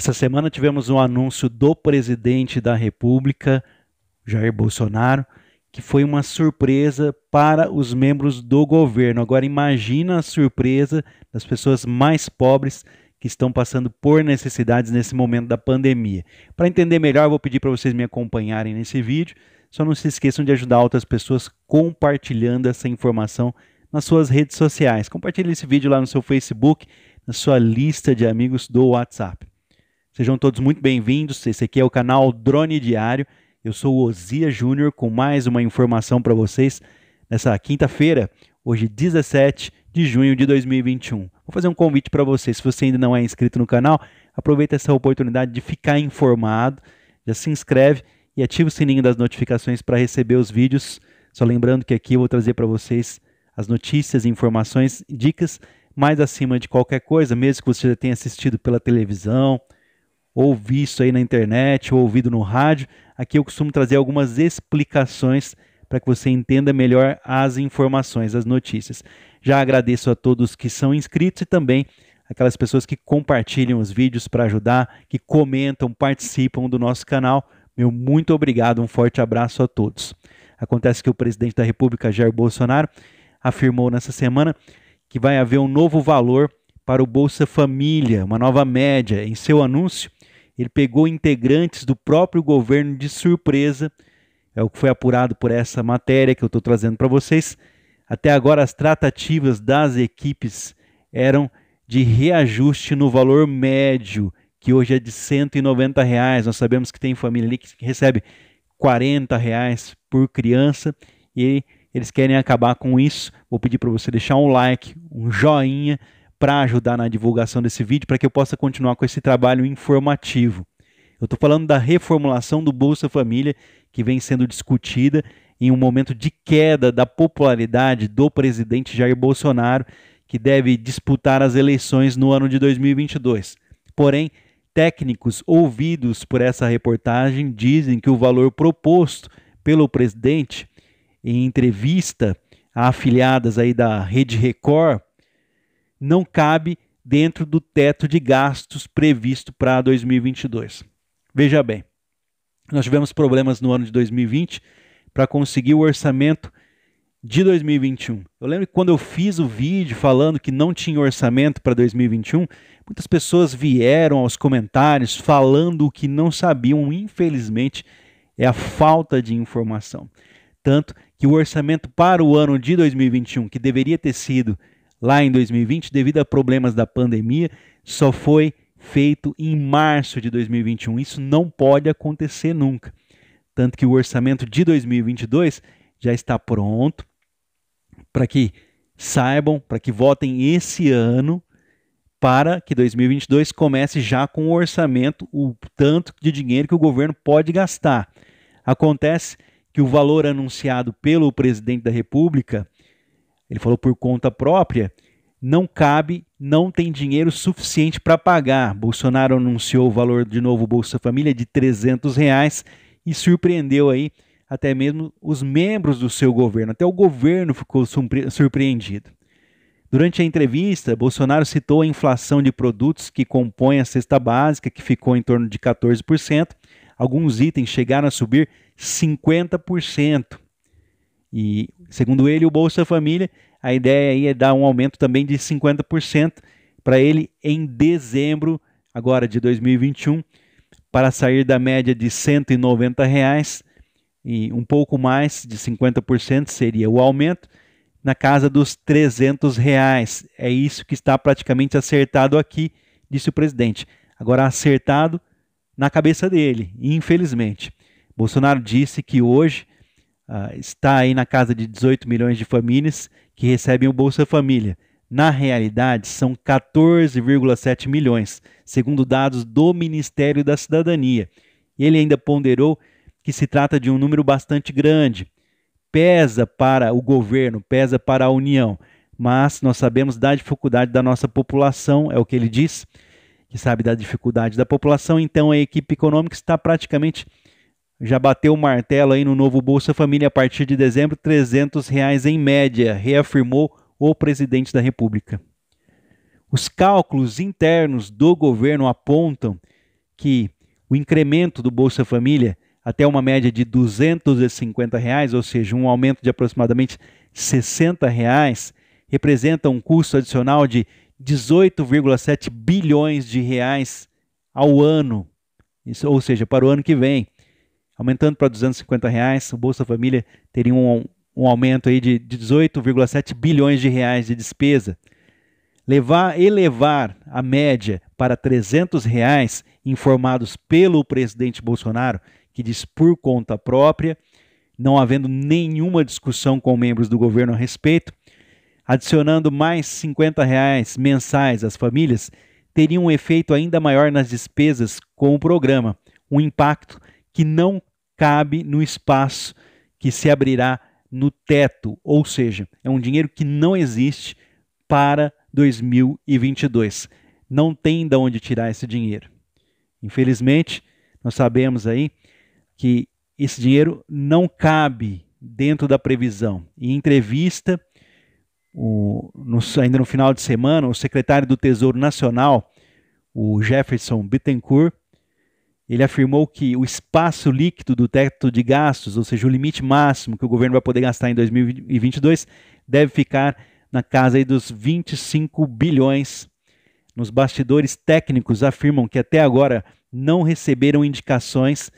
Essa semana tivemos um anúncio do presidente da República, Jair Bolsonaro, que foi uma surpresa para os membros do governo. Agora imagina a surpresa das pessoas mais pobres que estão passando por necessidades nesse momento da pandemia. Para entender melhor, vou pedir para vocês me acompanharem nesse vídeo. Só não se esqueçam de ajudar outras pessoas compartilhando essa informação nas suas redes sociais. Compartilhe esse vídeo lá no seu Facebook, na sua lista de amigos do WhatsApp. Sejam todos muito bem-vindos. Esse aqui é o canal Drone Diário. Eu sou o Ozia Júnior com mais uma informação para vocês nessa quinta-feira, hoje 17 de junho de 2021. Vou fazer um convite para você, se você ainda não é inscrito no canal, aproveita essa oportunidade de ficar informado, já se inscreve e ativa o sininho das notificações para receber os vídeos. Só lembrando que aqui eu vou trazer para vocês as notícias, informações, dicas mais acima de qualquer coisa, mesmo que você já tenha assistido pela televisão, ou visto aí na internet, ou ouvido no rádio, aqui eu costumo trazer algumas explicações para que você entenda melhor as informações, as notícias. Já agradeço a todos que são inscritos e também aquelas pessoas que compartilham os vídeos para ajudar, que comentam, participam do nosso canal. Meu muito obrigado, um forte abraço a todos. Acontece que o presidente da República, Jair Bolsonaro, afirmou nessa semana que vai haver um novo valor para o Bolsa Família, uma nova média. Em seu anúncio, ele pegou integrantes do próprio governo de surpresa, é o que foi apurado por essa matéria que eu estou trazendo para vocês. Até agora, as tratativas das equipes eram de reajuste no valor médio, que hoje é de 190 reais. Nós sabemos que tem família ali que recebe 40 reais por criança e eles querem acabar com isso. Vou pedir para você deixar um like, um joinha para ajudar na divulgação desse vídeo, para que eu possa continuar com esse trabalho informativo. Eu estou falando da reformulação do Bolsa Família, que vem sendo discutida em um momento de queda da popularidade do presidente Jair Bolsonaro, que deve disputar as eleições no ano de 2022. Porém, técnicos ouvidos por essa reportagem dizem que o valor proposto pelo presidente em entrevista a afiliadas aí da Rede Record não cabe dentro do teto de gastos previsto para 2022. Veja bem, nós tivemos problemas no ano de 2020 para conseguir o orçamento de 2021. Eu lembro que quando eu fiz o vídeo falando que não tinha orçamento para 2021, muitas pessoas vieram aos comentários falando o que não sabiam, infelizmente, é a falta de informação. Tanto que o orçamento para o ano de 2021, que deveria ter sido lá em 2020, devido a problemas da pandemia, só foi feito em março de 2021. Isso não pode acontecer nunca. Tanto que o orçamento de 2022 já está pronto para que saibam, para que votem esse ano, para que 2022 comece já com o orçamento, o tanto de dinheiro que o governo pode gastar. Acontece que o valor anunciado pelo presidente da República ele falou por conta própria, não cabe, não tem dinheiro suficiente para pagar. Bolsonaro anunciou o valor de novo Bolsa Família de 300 reais e surpreendeu aí até mesmo os membros do seu governo. Até o governo ficou surpreendido. Durante a entrevista, Bolsonaro citou a inflação de produtos que compõem a cesta básica, que ficou em torno de 14%. Alguns itens chegaram a subir 50%. E, segundo ele, o Bolsa Família, a ideia aí é dar um aumento também de 50% para ele em dezembro agora de 2021 para sair da média de 190 reais e um pouco mais de 50% seria o aumento na casa dos 300 reais. É isso que está praticamente acertado aqui, disse o presidente. Agora acertado na cabeça dele, infelizmente. Bolsonaro disse que hoje ah, está aí na casa de 18 milhões de famílias que recebem o Bolsa Família. Na realidade, são 14,7 milhões, segundo dados do Ministério da Cidadania. Ele ainda ponderou que se trata de um número bastante grande. Pesa para o governo, pesa para a União, mas nós sabemos da dificuldade da nossa população, é o que ele diz, que sabe da dificuldade da população, então a equipe econômica está praticamente já bateu o martelo aí no novo Bolsa Família a partir de dezembro, 300 reais em média, reafirmou o presidente da República. Os cálculos internos do governo apontam que o incremento do Bolsa Família até uma média de 250 reais, ou seja, um aumento de aproximadamente 60 reais, representa um custo adicional de 18,7 bilhões de reais ao ano, ou seja, para o ano que vem aumentando para 250 reais, o Bolsa Família teria um, um aumento aí de 18,7 bilhões de reais de despesa. Levar, elevar a média para 300 reais, informados pelo presidente Bolsonaro, que diz por conta própria, não havendo nenhuma discussão com membros do governo a respeito, adicionando mais 50 reais mensais às famílias, teria um efeito ainda maior nas despesas com o programa, um impacto que não cabe no espaço que se abrirá no teto, ou seja, é um dinheiro que não existe para 2022. Não tem de onde tirar esse dinheiro. Infelizmente, nós sabemos aí que esse dinheiro não cabe dentro da previsão. Em entrevista, o, no, ainda no final de semana, o secretário do Tesouro Nacional, o Jefferson Bittencourt, ele afirmou que o espaço líquido do teto de gastos, ou seja, o limite máximo que o governo vai poder gastar em 2022, deve ficar na casa dos 25 bilhões. Nos bastidores técnicos afirmam que até agora não receberam indicações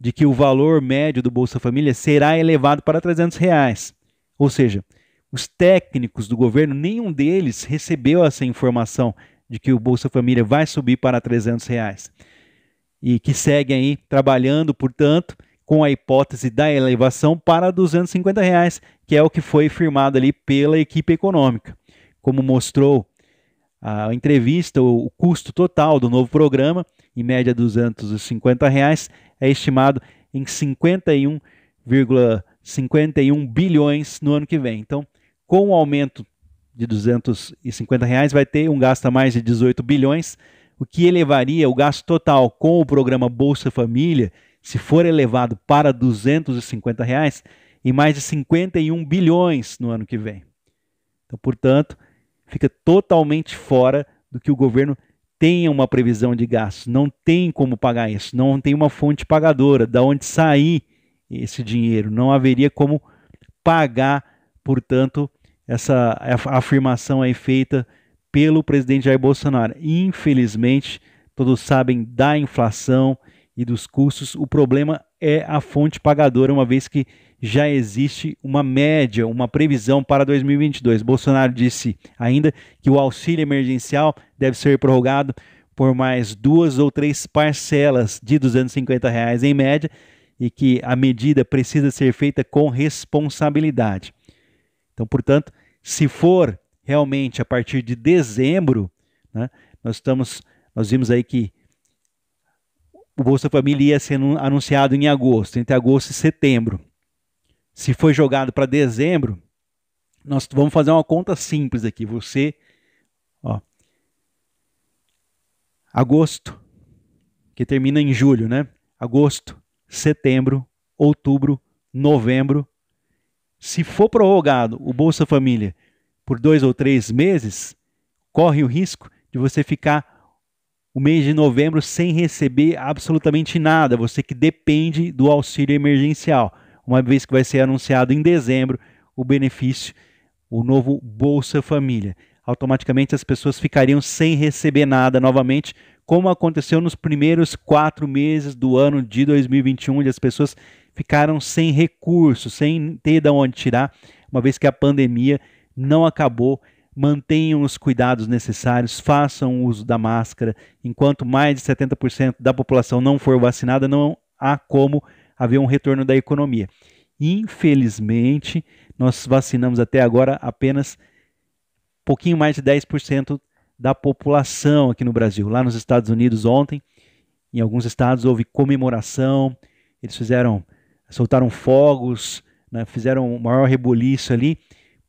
de que o valor médio do Bolsa Família será elevado para 300 reais. Ou seja, os técnicos do governo, nenhum deles recebeu essa informação de que o Bolsa Família vai subir para 300 reais e que segue aí trabalhando, portanto, com a hipótese da elevação para 250 reais, que é o que foi firmado ali pela equipe econômica. Como mostrou a entrevista, o custo total do novo programa, em média 250 reais, é estimado em 51,51 bilhões no ano que vem. Então, com o aumento de 250 reais, vai ter um gasto a mais de 18 bilhões o que elevaria o gasto total com o programa Bolsa Família, se for elevado para R$ 250, reais, em mais de 51 bilhões no ano que vem. Então, portanto, fica totalmente fora do que o governo tenha uma previsão de gastos, não tem como pagar isso, não tem uma fonte pagadora, da onde sair esse dinheiro, não haveria como pagar, portanto, essa afirmação aí feita pelo presidente Jair Bolsonaro. Infelizmente, todos sabem da inflação e dos custos. O problema é a fonte pagadora, uma vez que já existe uma média, uma previsão para 2022. Bolsonaro disse ainda que o auxílio emergencial deve ser prorrogado por mais duas ou três parcelas de R$ 250 reais em média e que a medida precisa ser feita com responsabilidade. Então, portanto, se for realmente a partir de dezembro, né, nós estamos, nós vimos aí que o Bolsa Família ia sendo anunciado em agosto, entre agosto e setembro. Se foi jogado para dezembro, nós vamos fazer uma conta simples aqui. Você, ó, agosto, que termina em julho, né? Agosto, setembro, outubro, novembro. Se for prorrogado o Bolsa Família por dois ou três meses, corre o risco de você ficar o mês de novembro sem receber absolutamente nada, você que depende do auxílio emergencial, uma vez que vai ser anunciado em dezembro o benefício, o novo Bolsa Família. Automaticamente as pessoas ficariam sem receber nada novamente, como aconteceu nos primeiros quatro meses do ano de 2021, onde as pessoas ficaram sem recursos, sem ter de onde tirar, uma vez que a pandemia não acabou. Mantenham os cuidados necessários, façam uso da máscara. Enquanto mais de 70% da população não for vacinada, não há como haver um retorno da economia. Infelizmente, nós vacinamos até agora apenas um pouquinho mais de 10% da população aqui no Brasil. Lá nos Estados Unidos ontem, em alguns estados houve comemoração, eles fizeram soltaram fogos, né, fizeram o maior reboliço ali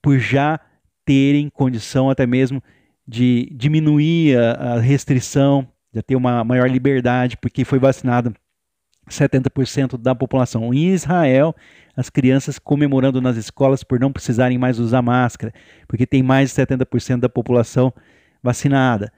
por já terem condição até mesmo de diminuir a, a restrição, de ter uma maior liberdade, porque foi vacinado 70% da população. Em Israel, as crianças comemorando nas escolas por não precisarem mais usar máscara, porque tem mais de 70% da população vacinada.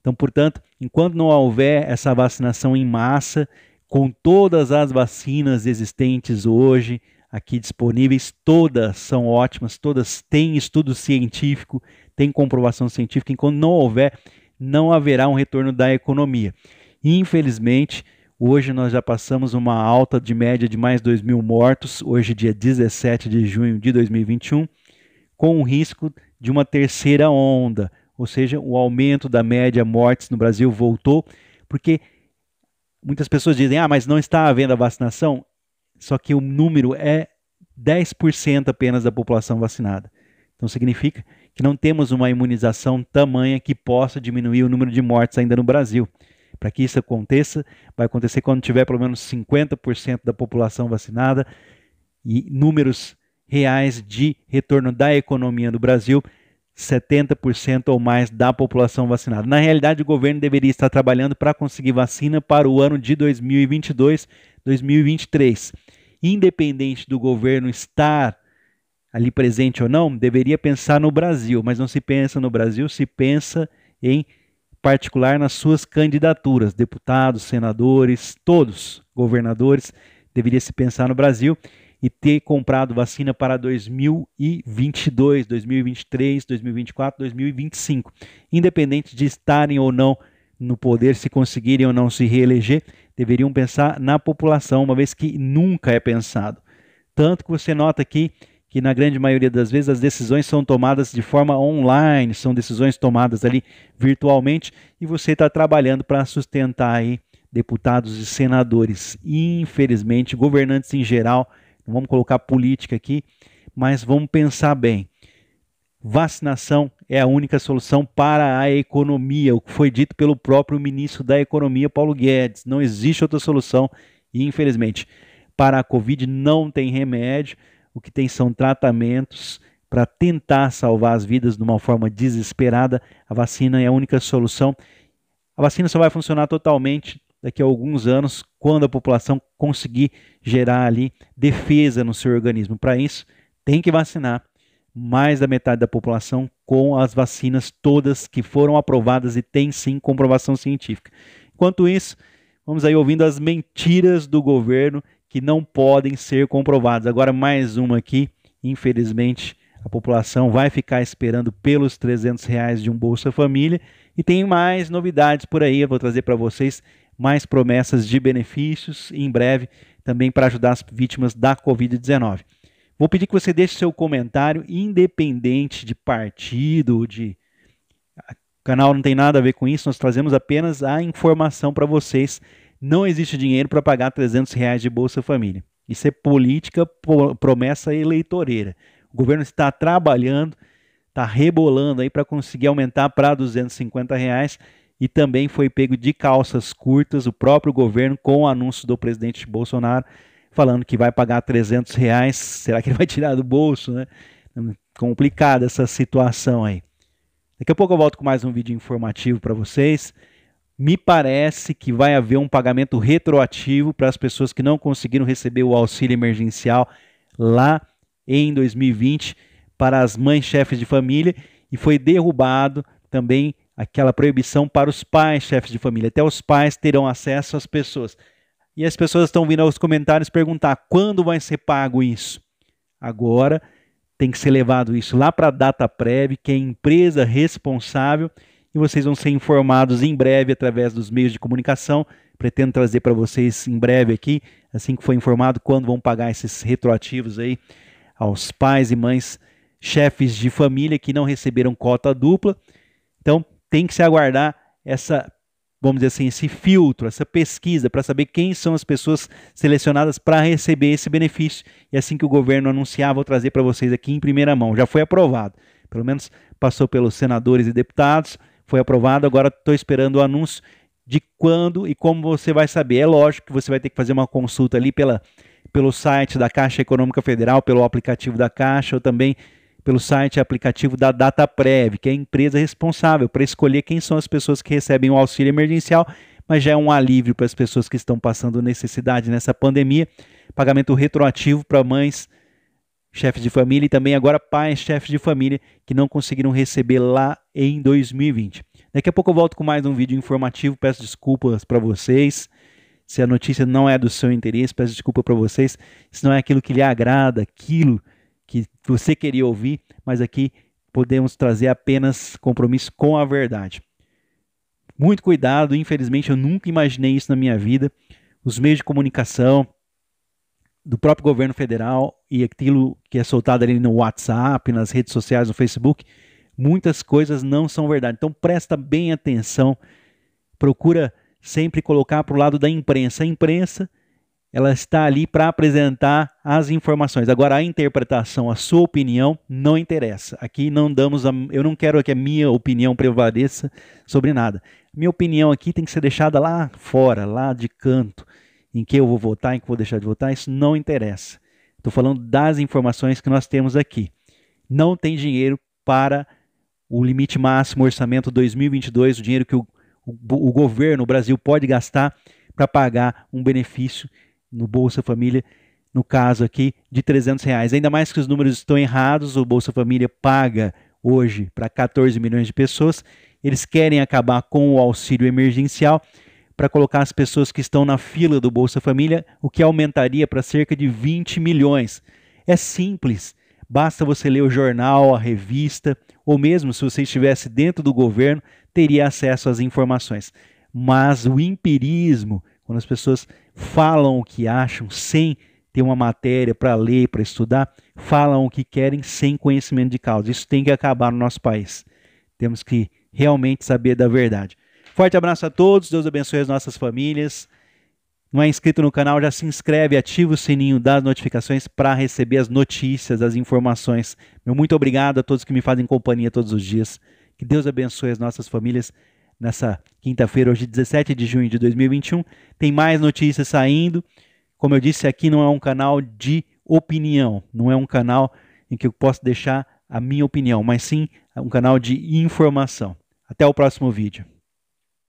Então, portanto, enquanto não houver essa vacinação em massa, com todas as vacinas existentes hoje, aqui disponíveis, todas são ótimas, todas têm estudo científico, têm comprovação científica, enquanto não houver, não haverá um retorno da economia. Infelizmente, hoje nós já passamos uma alta de média de mais 2 mil mortos, hoje dia 17 de junho de 2021, com o risco de uma terceira onda, ou seja, o aumento da média mortes no Brasil voltou, porque muitas pessoas dizem, ah, mas não está havendo a vacinação só que o número é 10% apenas da população vacinada. Então significa que não temos uma imunização tamanha que possa diminuir o número de mortes ainda no Brasil. Para que isso aconteça, vai acontecer quando tiver pelo menos 50% da população vacinada e números reais de retorno da economia do Brasil 70% ou mais da população vacinada. Na realidade, o governo deveria estar trabalhando para conseguir vacina para o ano de 2022, 2023. Independente do governo estar ali presente ou não, deveria pensar no Brasil, mas não se pensa no Brasil, se pensa em particular nas suas candidaturas, deputados, senadores, todos, governadores, deveria se pensar no Brasil e ter comprado vacina para 2022, 2023, 2024, 2025, independente de estarem ou não no poder, se conseguirem ou não se reeleger, deveriam pensar na população, uma vez que nunca é pensado. Tanto que você nota aqui que na grande maioria das vezes as decisões são tomadas de forma online, são decisões tomadas ali virtualmente e você está trabalhando para sustentar aí deputados e senadores. Infelizmente, governantes em geral vamos colocar política aqui, mas vamos pensar bem. Vacinação é a única solução para a economia, o que foi dito pelo próprio ministro da Economia, Paulo Guedes. Não existe outra solução, e infelizmente, para a Covid não tem remédio, o que tem são tratamentos para tentar salvar as vidas de uma forma desesperada. A vacina é a única solução. A vacina só vai funcionar totalmente daqui a alguns anos, quando a população conseguir gerar ali defesa no seu organismo. Para isso, tem que vacinar mais da metade da população com as vacinas todas que foram aprovadas e tem sim comprovação científica. Enquanto isso, vamos aí ouvindo as mentiras do governo que não podem ser comprovadas. Agora mais uma aqui, infelizmente a população vai ficar esperando pelos 300 reais de um Bolsa Família e tem mais novidades por aí, eu vou trazer para vocês mais promessas de benefícios em breve também para ajudar as vítimas da Covid-19. Vou pedir que você deixe seu comentário, independente de partido, de. O ah, canal não tem nada a ver com isso, nós trazemos apenas a informação para vocês. Não existe dinheiro para pagar 300 reais de Bolsa Família. Isso é política, promessa eleitoreira. O governo está trabalhando, está rebolando aí para conseguir aumentar para 250 reais e também foi pego de calças curtas o próprio governo com o anúncio do presidente Bolsonaro falando que vai pagar 300 reais. Será que ele vai tirar do bolso, né? Complicada essa situação aí. Daqui a pouco eu volto com mais um vídeo informativo para vocês. Me parece que vai haver um pagamento retroativo para as pessoas que não conseguiram receber o auxílio emergencial lá em 2020 para as mães chefes de família e foi derrubado também aquela proibição para os pais, chefes de família. Até os pais terão acesso às pessoas. E as pessoas estão vindo aos comentários perguntar quando vai ser pago isso. Agora tem que ser levado isso lá para a data prévia, que é a empresa responsável, e vocês vão ser informados em breve através dos meios de comunicação. Pretendo trazer para vocês em breve aqui, assim que for informado, quando vão pagar esses retroativos aí aos pais e mães, chefes de família que não receberam cota dupla. Então, tem que se aguardar essa, vamos dizer assim, esse filtro, essa pesquisa para saber quem são as pessoas selecionadas para receber esse benefício. E assim que o governo anunciar, vou trazer para vocês aqui em primeira mão. Já foi aprovado, pelo menos passou pelos senadores e deputados, foi aprovado. Agora estou esperando o anúncio de quando e como você vai saber. É lógico que você vai ter que fazer uma consulta ali pela, pelo site da Caixa Econômica Federal, pelo aplicativo da Caixa ou também pelo site e aplicativo da DataPrev, que é a empresa responsável para escolher quem são as pessoas que recebem o auxílio emergencial, mas já é um alívio para as pessoas que estão passando necessidade nessa pandemia. Pagamento retroativo para mães, chefes de família e também agora pais, chefes de família que não conseguiram receber lá em 2020. Daqui a pouco eu volto com mais um vídeo informativo. Peço desculpas para vocês. Se a notícia não é do seu interesse, peço desculpa para vocês. Se não é aquilo que lhe agrada, aquilo que você queria ouvir, mas aqui podemos trazer apenas compromisso com a verdade. Muito cuidado, infelizmente eu nunca imaginei isso na minha vida. Os meios de comunicação do próprio governo federal e aquilo que é soltado ali no WhatsApp, nas redes sociais, no Facebook, muitas coisas não são verdade. Então presta bem atenção, procura sempre colocar para o lado da imprensa. A imprensa ela está ali para apresentar as informações. Agora, a interpretação, a sua opinião, não interessa. Aqui não damos. A, eu não quero que a minha opinião prevaleça sobre nada. Minha opinião aqui tem que ser deixada lá fora, lá de canto. Em que eu vou votar, em que vou deixar de votar, isso não interessa. Estou falando das informações que nós temos aqui. Não tem dinheiro para o limite máximo, orçamento 2022, o dinheiro que o, o, o governo, o Brasil, pode gastar para pagar um benefício no Bolsa Família, no caso aqui, de 300 reais. Ainda mais que os números estão errados, o Bolsa Família paga hoje para 14 milhões de pessoas. Eles querem acabar com o auxílio emergencial para colocar as pessoas que estão na fila do Bolsa Família, o que aumentaria para cerca de 20 milhões. É simples, basta você ler o jornal, a revista, ou mesmo se você estivesse dentro do governo, teria acesso às informações. Mas o empirismo, quando as pessoas falam o que acham sem ter uma matéria para ler, para estudar, falam o que querem sem conhecimento de causa. Isso tem que acabar no nosso país. Temos que realmente saber da verdade. Forte abraço a todos, Deus abençoe as nossas famílias. Não é inscrito no canal, já se inscreve, ativa o sininho das notificações para receber as notícias, as informações. Meu muito obrigado a todos que me fazem companhia todos os dias. Que Deus abençoe as nossas famílias nessa quinta-feira, hoje 17 de junho de 2021. Tem mais notícias saindo. Como eu disse, aqui não é um canal de opinião, não é um canal em que eu posso deixar a minha opinião, mas sim um canal de informação. Até o próximo vídeo.